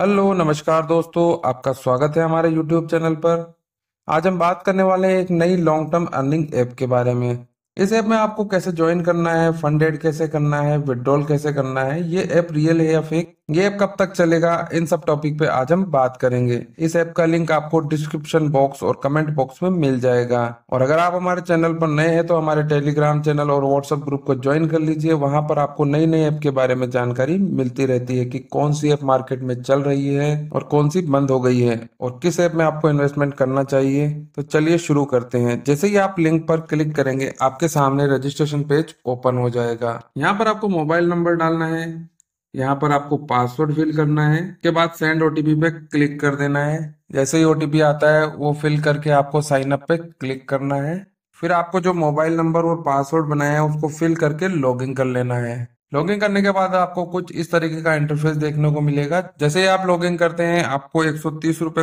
hello नमस्कार दोस्तों आपका स्वागत है हमारे यूट्यूब चैनल पर आज हम बात करने वाले हैं एक नई लॉन्ग टर्म अर्निंग ऐप के बारे में इस ऐप में आपको कैसे ज्वाइन करना है फंडेड कैसे करना है विड्रॉल कैसे करना है ये ऐप रियल है या फेक ये ऐप कब तक चलेगा इन सब टॉपिक पे आज हम बात करेंगे इस ऐप का लिंक आपको डिस्क्रिप्शन बॉक्स और कमेंट बॉक्स में मिल जाएगा और अगर आप हमारे चैनल पर नए हैं तो हमारे टेलीग्राम चैनल और व्हाट्सएप ग्रुप को ज्वाइन कर लीजिए वहां पर आपको नई नई ऐप के बारे में जानकारी मिलती रहती है की कौन सी ऐप मार्केट में चल रही है और कौन सी बंद हो गई है और किस ऐप में आपको इन्वेस्टमेंट करना चाहिए तो चलिए शुरू करते हैं जैसे ही आप लिंक पर क्लिक करेंगे आपके सामने रजिस्ट्रेशन पेज ओपन हो जाएगा यहाँ पर आपको मोबाइल नंबर डालना है यहाँ पर आपको पासवर्ड फिल करना है के बाद सेंड ओटीपी पे क्लिक कर देना है जैसे ही ओटीपी आता है वो फिल करके आपको साइन अप पे क्लिक करना है फिर आपको जो मोबाइल नंबर और पासवर्ड बनाया है उसको फिल करके लॉगिन कर लेना है लॉगिंग करने के बाद आपको कुछ इस तरीके का इंटरफेस देखने को मिलेगा जैसे आप लॉगिंग करते हैं आपको एक सौ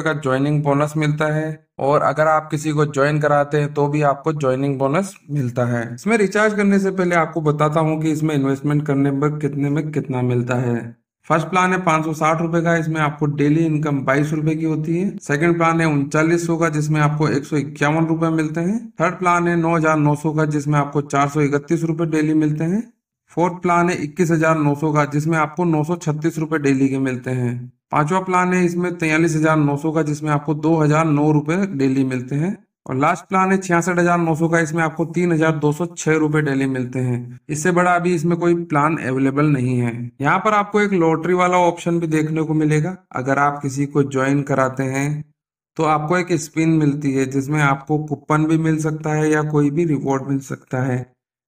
का ज्वाइनिंग बोनस मिलता है और अगर आप किसी को ज्वाइन कराते हैं तो भी आपको ज्वाइनिंग बोनस मिलता है इसमें रिचार्ज करने से पहले आपको बताता हूँ कि इसमें इन्वेस्टमेंट करने पर कितने में कितना मिलता है फर्स्ट प्लान है पाँच सौ का इसमें आपको डेली इनकम बाईस रूपए की होती है सेकंड प्लान है उनचालीस सौ का जिसमें आपको एक सौ इक्यावन रुपए मिलते हैं थर्ड प्लान है नौ हजार नौ सौ का जिसमें आपको चार सौ इकतीस रूपए डेली मिलते हैं फोर्थ प्लान है इक्कीस हजार नौ सौ का जिसमें आपको नौ सौ छत्तीस रुपए डेली के मिलते हैं पांचवा प्लान है इसमें तैयलीस हजार नौ सौ का जिसमें आपको दो हजार नौ रुपए डेली मिलते हैं और लास्ट प्लान है छियासठ हजार नौ सौ का इसमें आपको तीन हजार दो सौ छह रुपए डेली मिलते हैं इससे बड़ा अभी इसमें कोई प्लान अवेलेबल नहीं है यहाँ पर आपको एक लॉटरी वाला ऑप्शन भी देखने को मिलेगा अगर आप किसी को ज्वाइन कराते हैं तो आपको एक स्पिन मिलती है जिसमें आपको कूपन भी मिल सकता है या कोई भी रिवॉर्ड मिल सकता है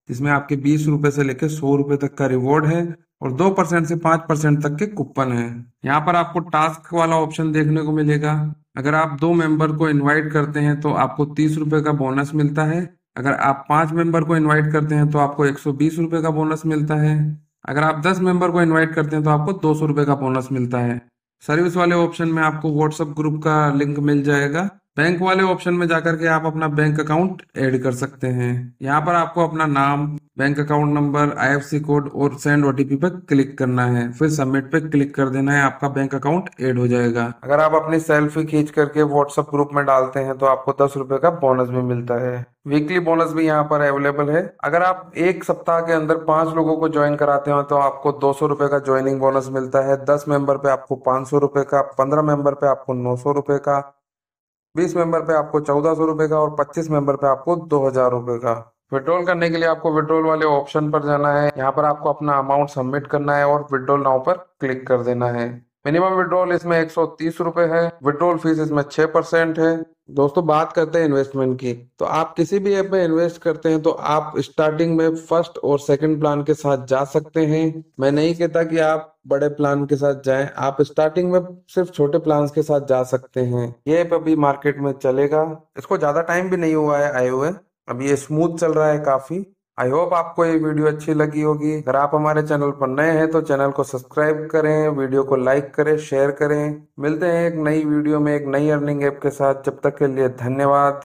जिसमें आपके बीस रुपए से लेकर सौ रुपए तक का रिवॉर्ड है और दो परसेंट से पांच परसेंट तक के कूपन है यहाँ पर आपको टास्क वाला ऑप्शन देखने को मिलेगा अगर आप दो मेंबर को इनवाइट करते हैं तो आपको तीस रुपए का बोनस मिलता है अगर आप पांच मेंबर को इनवाइट करते हैं तो आपको एक सौ बीस रुपए का बोनस मिलता है अगर आप दस मेंबर को इनवाइट करते हैं तो आपको दो सौ रुपए का बोनस मिलता है सर्विस वाले ऑप्शन में आपको व्हाट्सएप ग्रुप का लिंक मिल जाएगा बैंक वाले ऑप्शन में जाकर के आप अपना बैंक अकाउंट ऐड कर सकते हैं यहाँ पर आपको अपना नाम bank account number IFC code और सेंड ओटीपी पर क्लिक करना है फिर सबमिट पे क्लिक कर देना है आपका बैंक अकाउंट ऐड हो जाएगा अगर आप अपनी सेल्फी खींच करके व्हाट्सएप ग्रुप में डालते हैं तो आपको दस रुपए का बोनस भी मिलता है वीकली बोनस भी यहाँ पर अवेलेबल है अगर आप एक सप्ताह के अंदर पांच लोगों को ज्वाइन कराते हैं तो आपको दो सौ रुपए का ज्वाइनिंग बोनस मिलता है दस मेंबर पे आपको पांच सौ रुपए का पंद्रह मेंबर पे आपको नौ सौ रुपए का बीस मेंबर पे आपको चौदह सौ रुपये का और पच्चीस मेंबर पे आपको दो हजार रुपये का विड्रॉल करने के लिए आपको विड्रॉल वाले ऑप्शन पर जाना है यहाँ पर आपको अपना अमाउंट सबमिट करना है और विड्रॉल नाउ पर क्लिक कर देना है मिनिमम विड्रॉल इसमें एक सौ तीस है विड्रॉल फीस इसमें छह परसेंट है दोस्तों बात करते हैं इन्वेस्टमेंट की तो आप किसी भी ऐप में इन्वेस्ट करते हैं तो आप स्टार्टिंग में फर्स्ट और सेकंड प्लान के साथ जा सकते हैं मैं नहीं कहता कि आप बड़े प्लान के साथ जाएं आप स्टार्टिंग में सिर्फ छोटे प्लान के साथ जा सकते हैं ये ऐप अभी मार्केट में चलेगा इसको ज्यादा टाइम भी नहीं हुआ है आए हुए अब ये स्मूथ चल रहा है काफी आई होप आपको ये वीडियो अच्छी लगी होगी अगर आप हमारे चैनल पर नए हैं तो चैनल को सब्सक्राइब करें वीडियो को लाइक करें शेयर करें मिलते हैं एक नई वीडियो में एक नई अर्निंग ऐप के साथ जब तक के लिए धन्यवाद